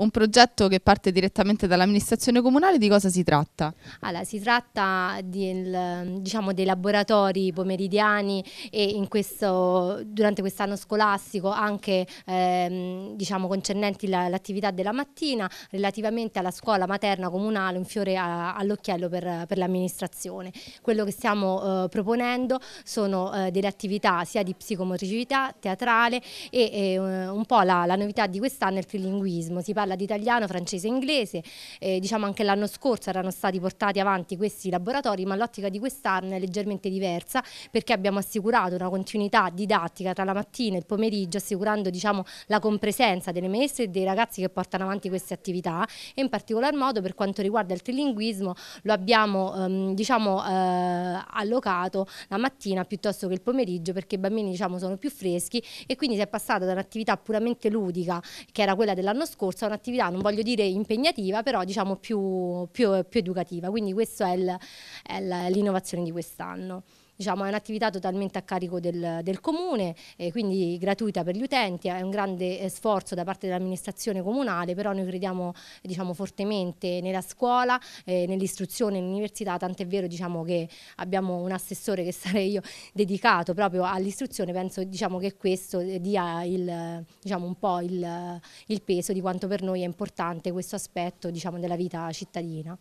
un progetto che parte direttamente dall'amministrazione comunale, di cosa si tratta? Allora, si tratta di, diciamo, dei laboratori pomeridiani e questo, durante quest'anno scolastico anche ehm, diciamo, concernenti l'attività della mattina relativamente alla scuola materna comunale, un fiore all'occhiello per, per l'amministrazione. Quello che stiamo eh, proponendo sono eh, delle attività sia di psicomotricità, teatrale e, e eh, un po' la, la novità di quest'anno è il trilinguismo, si parla spalla di italiano, francese e inglese. Eh, diciamo anche l'anno scorso erano stati portati avanti questi laboratori, ma l'ottica di quest'anno è leggermente diversa perché abbiamo assicurato una continuità didattica tra la mattina e il pomeriggio, assicurando diciamo, la compresenza delle maestre e dei ragazzi che portano avanti queste attività e in particolar modo per quanto riguarda il trilinguismo lo abbiamo ehm, diciamo, eh, allocato la mattina piuttosto che il pomeriggio perché i bambini diciamo, sono più freschi e quindi si è passata da un'attività puramente ludica che era quella dell'anno scorso a un'attività, non voglio dire impegnativa, però diciamo più, più, più educativa. Quindi questa è l'innovazione di quest'anno diciamo, è un'attività totalmente a carico del, del comune, eh, quindi gratuita per gli utenti, è un grande eh, sforzo da parte dell'amministrazione comunale, però noi crediamo diciamo, fortemente nella scuola, eh, nell'istruzione, nell'università, tant'è vero diciamo, che abbiamo un assessore che sarei io dedicato proprio all'istruzione, penso diciamo, che questo dia il, diciamo, un po' il, il, peso di quanto per noi è importante questo aspetto diciamo, della vita cittadina.